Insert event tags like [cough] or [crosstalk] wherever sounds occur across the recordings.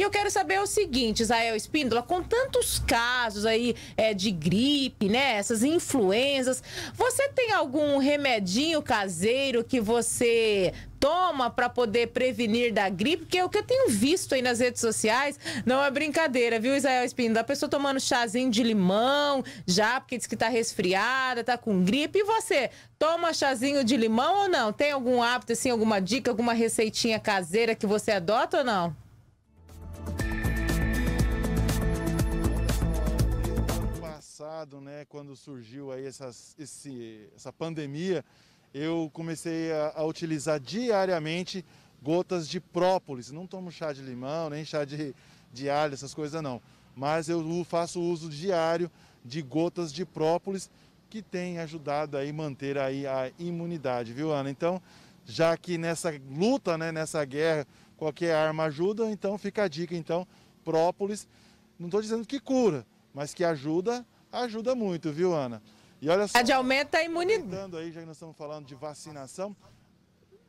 E eu quero saber o seguinte, Israel Espíndola, com tantos casos aí é, de gripe, né? Essas influenzas, você tem algum remedinho caseiro que você toma para poder prevenir da gripe, que é o que eu tenho visto aí nas redes sociais, não é brincadeira, viu, Israel Espíndola? A pessoa tomando chazinho de limão, já porque diz que tá resfriada, tá com gripe. E você, toma chazinho de limão ou não? Tem algum hábito, assim, alguma dica, alguma receitinha caseira que você adota ou não? passado, né, quando surgiu aí essas, esse, essa pandemia, eu comecei a, a, utilizar diariamente gotas de própolis. Não tomo chá de limão, nem chá de, de alho, essas coisas não. Mas eu faço uso diário de gotas de própolis que tem ajudado a manter aí a imunidade, viu, Ana? Então, já que nessa luta, né, nessa guerra, qualquer arma ajuda, então fica a dica, então, própolis, não estou dizendo que cura, mas que ajuda ajuda muito, viu, Ana? E olha só. A de aumenta a imunidade. Aí, já que nós estamos falando de vacinação.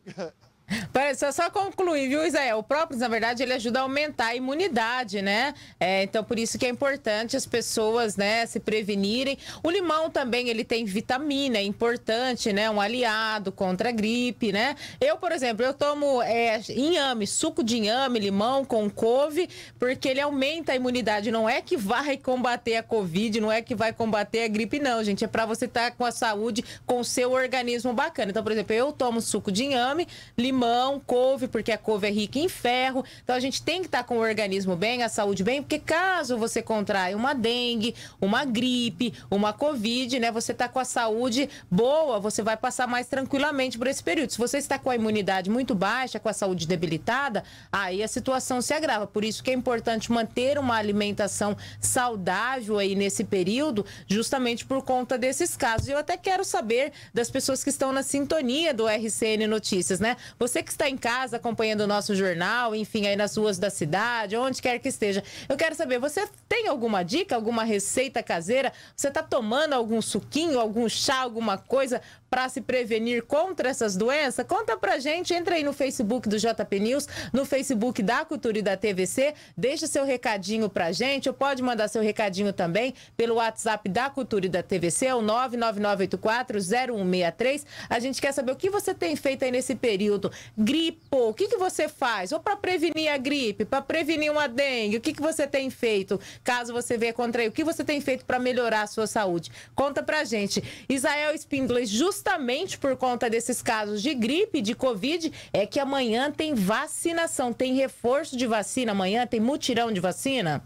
[laughs] Parece só, só concluir, viu, Isael? O próprio, na verdade, ele ajuda a aumentar a imunidade, né? É, então, por isso que é importante as pessoas, né, se prevenirem. O limão também, ele tem vitamina, é importante, né? Um aliado contra a gripe, né? Eu, por exemplo, eu tomo é, inhame, suco de inhame, limão com couve, porque ele aumenta a imunidade. Não é que vai combater a Covid, não é que vai combater a gripe, não, gente. É para você estar tá com a saúde, com o seu organismo bacana. Então, por exemplo, eu tomo suco de inhame, limão limão, couve, porque a couve é rica em ferro. Então a gente tem que estar com o organismo bem, a saúde bem, porque caso você contraia uma dengue, uma gripe, uma covid, né, você está com a saúde boa, você vai passar mais tranquilamente por esse período. Se você está com a imunidade muito baixa, com a saúde debilitada, aí a situação se agrava. Por isso que é importante manter uma alimentação saudável aí nesse período, justamente por conta desses casos. E eu até quero saber das pessoas que estão na sintonia do RCN Notícias, né? Você que está em casa acompanhando o nosso jornal, enfim, aí nas ruas da cidade, onde quer que esteja. Eu quero saber, você tem alguma dica, alguma receita caseira? Você está tomando algum suquinho, algum chá, alguma coisa para se prevenir contra essas doenças? Conta pra gente, entra aí no Facebook do JP News, no Facebook da Cultura e da TVC, deixa seu recadinho pra gente, ou pode mandar seu recadinho também pelo WhatsApp da Cultura e da TVC, é o 999840163. A gente quer saber o que você tem feito aí nesse período. Gripo, o que, que você faz? Ou para prevenir a gripe, para prevenir uma dengue, o que, que você tem feito? Caso você venha contra o que você tem feito para melhorar a sua saúde? Conta pra gente. Israel Spindler, justamente justamente por conta desses casos de gripe, de Covid, é que amanhã tem vacinação, tem reforço de vacina amanhã, tem mutirão de vacina?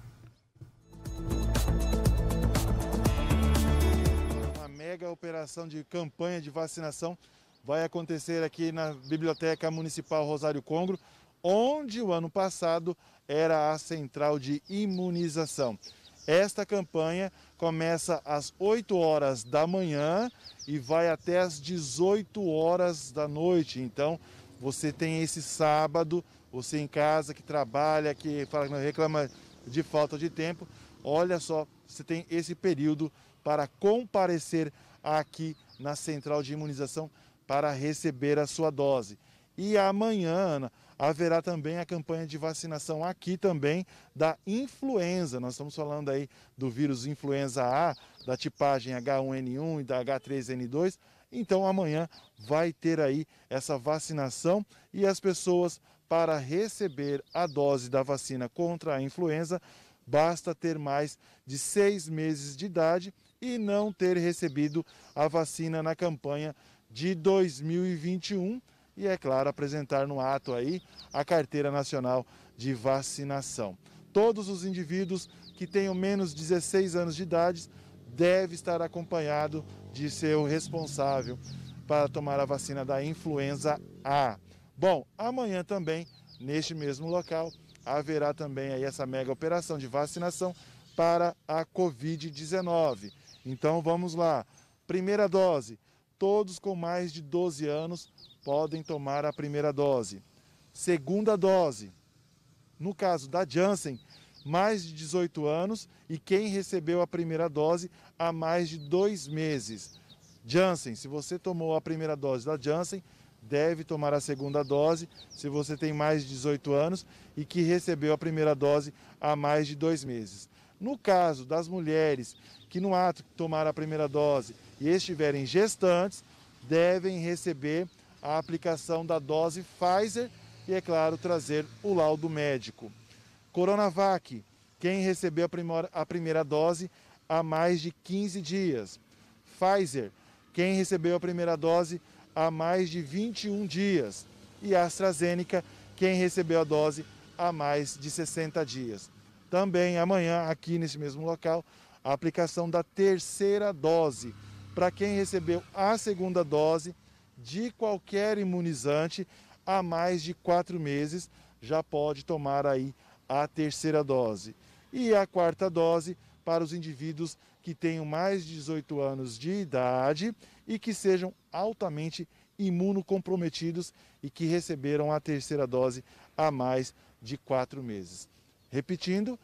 Uma mega operação de campanha de vacinação vai acontecer aqui na Biblioteca Municipal Rosário Congro, onde o ano passado era a central de imunização. Esta campanha começa às 8 horas da manhã e vai até às 18 horas da noite. Então, você tem esse sábado, você em casa que trabalha, que fala, não reclama de falta de tempo, olha só, você tem esse período para comparecer aqui na central de imunização para receber a sua dose. E amanhã, Ana, haverá também a campanha de vacinação aqui também da influenza. Nós estamos falando aí do vírus influenza A, da tipagem H1N1 e da H3N2. Então amanhã vai ter aí essa vacinação e as pessoas para receber a dose da vacina contra a influenza basta ter mais de seis meses de idade e não ter recebido a vacina na campanha de 2021 e, é claro, apresentar no ato aí a carteira nacional de vacinação. Todos os indivíduos que tenham menos de 16 anos de idade devem estar acompanhado de seu responsável para tomar a vacina da influenza A. Bom, amanhã também, neste mesmo local, haverá também aí essa mega operação de vacinação para a Covid-19. Então vamos lá. Primeira dose, todos com mais de 12 anos podem tomar a primeira dose. Segunda dose, no caso da Janssen, mais de 18 anos e quem recebeu a primeira dose há mais de dois meses. Janssen, se você tomou a primeira dose da Janssen, deve tomar a segunda dose se você tem mais de 18 anos e que recebeu a primeira dose há mais de dois meses. No caso das mulheres que no ato de tomar a primeira dose e estiverem gestantes, devem receber a aplicação da dose Pfizer e, é claro, trazer o laudo médico. Coronavac, quem recebeu a primeira dose há mais de 15 dias. Pfizer, quem recebeu a primeira dose há mais de 21 dias. E AstraZeneca, quem recebeu a dose há mais de 60 dias. Também amanhã, aqui nesse mesmo local, a aplicação da terceira dose para quem recebeu a segunda dose de qualquer imunizante há mais de quatro meses, já pode tomar aí a terceira dose. E a quarta dose para os indivíduos que tenham mais de 18 anos de idade e que sejam altamente imunocomprometidos e que receberam a terceira dose há mais de quatro meses. Repetindo,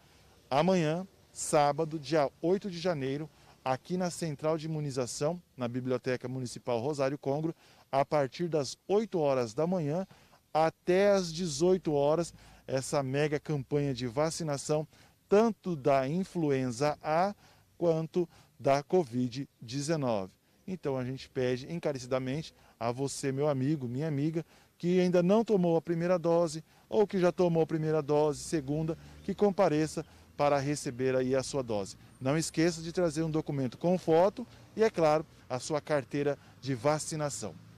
amanhã, sábado, dia 8 de janeiro, aqui na Central de Imunização, na Biblioteca Municipal Rosário Congro, a partir das 8 horas da manhã até as 18 horas, essa mega campanha de vacinação, tanto da influenza A quanto da Covid-19. Então a gente pede encarecidamente a você, meu amigo, minha amiga, que ainda não tomou a primeira dose ou que já tomou a primeira dose, segunda, que compareça para receber aí a sua dose. Não esqueça de trazer um documento com foto e, é claro, a sua carteira de vacinação.